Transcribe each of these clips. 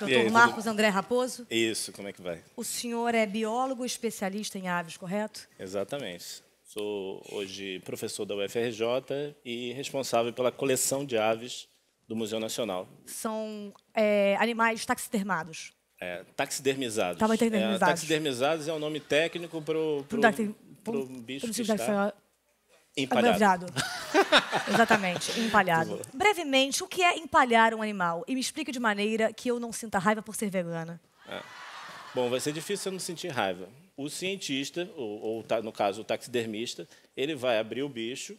Doutor aí, Marcos tudo... André Raposo? Isso, como é que vai? O senhor é biólogo especialista em aves, correto? Exatamente. Sou hoje professor da UFRJ e responsável pela coleção de aves do Museu Nacional. São é, animais taxidermados? É, taxidermizados. É, taxidermizados. É, taxidermizados é o um nome técnico para o bicho pro, que está... Emparelhado. Exatamente, empalhado. Brevemente, o que é empalhar um animal? E me explique de maneira que eu não sinta raiva por ser vegana. É. Bom, vai ser difícil eu não sentir raiva. O cientista, ou, ou no caso o taxidermista, ele vai abrir o bicho,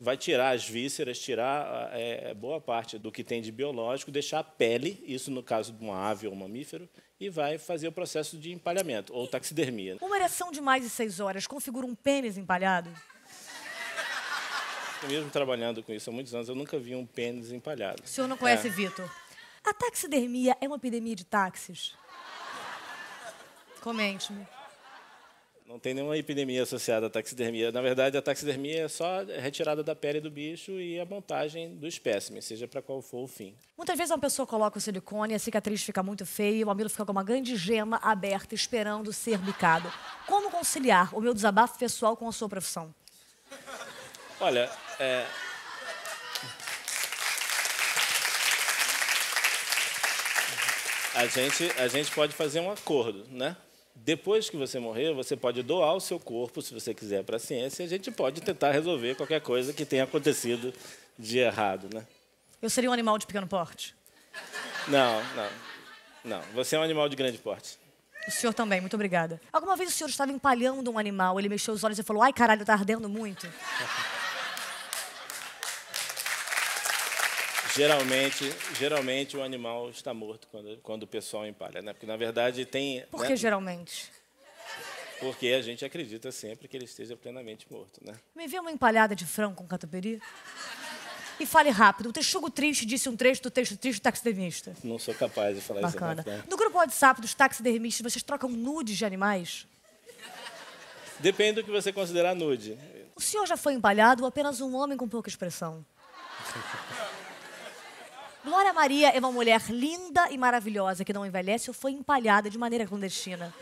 vai tirar as vísceras, tirar é, boa parte do que tem de biológico, deixar a pele, isso no caso de uma ave ou um mamífero, e vai fazer o processo de empalhamento, ou taxidermia. Uma ereção de mais de seis horas configura um pênis empalhado? mesmo trabalhando com isso há muitos anos, eu nunca vi um pênis empalhado. O senhor não conhece, é. Vitor? A taxidermia é uma epidemia de táxis? Comente-me. Não tem nenhuma epidemia associada à taxidermia. Na verdade, a taxidermia é só retirada da pele do bicho e a montagem do espécime, seja para qual for o fim. Muitas vezes uma pessoa coloca o silicone, a cicatriz fica muito feia e o mamilo fica com uma grande gema aberta esperando ser bicado. Como conciliar o meu desabafo pessoal com a sua profissão? Olha, é... A, gente, a gente pode fazer um acordo, né? Depois que você morrer, você pode doar o seu corpo, se você quiser, para a ciência, e a gente pode tentar resolver qualquer coisa que tenha acontecido de errado, né? Eu seria um animal de pequeno porte? Não, não. Não, você é um animal de grande porte. O senhor também, muito obrigada. Alguma vez o senhor estava empalhando um animal, ele mexeu os olhos e falou: ai caralho, tá ardendo muito? Geralmente, geralmente o animal está morto quando, quando o pessoal empalha, né? Porque na verdade tem. Né? Por que né? geralmente? Porque a gente acredita sempre que ele esteja plenamente morto, né? Me vê uma empalhada de frango com catupiry? E fale rápido. O Texugo Triste disse um trecho do texto triste do taxidermista. Não sou capaz de falar Bacana. isso. Bacana. Né? No grupo WhatsApp dos taxidermistas, vocês trocam nudes de animais? Depende do que você considerar nude. O senhor já foi empalhado ou apenas um homem com pouca expressão? Glória Maria é uma mulher linda e maravilhosa que não envelhece ou foi empalhada de maneira clandestina.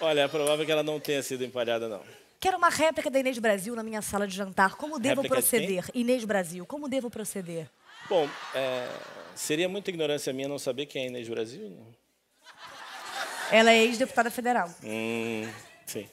Olha, é provável que ela não tenha sido empalhada, não. Quero uma réplica da Inês Brasil na minha sala de jantar. Como devo réplica proceder? De Inês Brasil, como devo proceder? Bom, é... seria muita ignorância minha não saber quem é Inês Brasil. Não. Ela é ex-deputada federal. Hum, sim.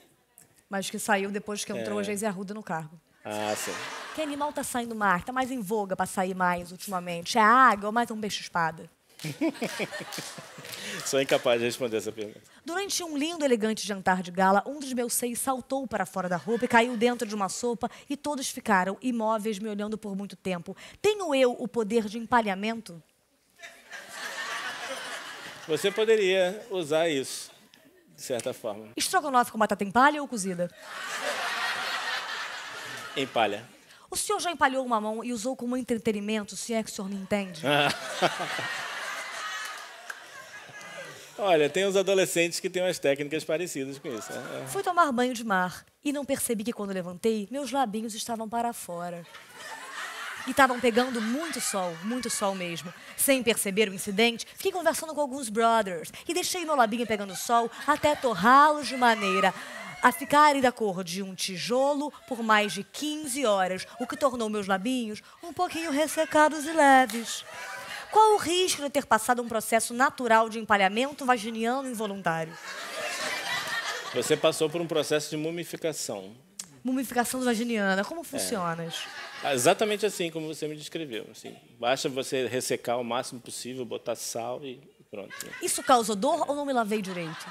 Mas que saiu depois que entrou é... a Geise Arruda no cargo. Ah, sim. Que animal tá saindo mais? Tá mais em voga pra sair mais ultimamente? É a água ou mais um peixe-espada? Sou incapaz de responder essa pergunta. Durante um lindo, e elegante jantar de gala, um dos meus seis saltou para fora da roupa e caiu dentro de uma sopa e todos ficaram imóveis me olhando por muito tempo. Tenho eu o poder de empalhamento? Você poderia usar isso, de certa forma. Estrogonofe com batata em palha ou cozida? Em palha. O senhor já empalhou uma mão e usou como entretenimento, se é que o senhor me entende? Ah. Olha, tem uns adolescentes que têm umas técnicas parecidas com isso. Né? É. Fui tomar banho de mar e não percebi que quando levantei, meus labinhos estavam para fora. E estavam pegando muito sol, muito sol mesmo. Sem perceber o incidente, fiquei conversando com alguns brothers e deixei meu labinho pegando sol até torrá-los de maneira a ficarem da cor de um tijolo por mais de 15 horas, o que tornou meus labinhos um pouquinho ressecados e leves. Qual o risco de ter passado um processo natural de empalhamento vaginiano involuntário? Você passou por um processo de mumificação. Mumificação vaginiana, como funciona é. isso? É. Exatamente assim como você me descreveu. Assim, basta você ressecar o máximo possível, botar sal e pronto. Isso causa dor é. ou não me lavei direito?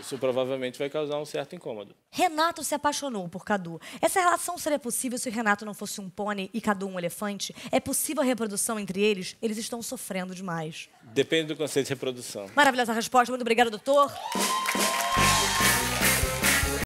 Isso provavelmente vai causar um certo incômodo. Renato se apaixonou por Cadu. Essa relação seria possível se Renato não fosse um pônei e Cadu um elefante? É possível a reprodução entre eles? Eles estão sofrendo demais. Depende do conceito de reprodução. Maravilhosa resposta. Muito obrigada, doutor.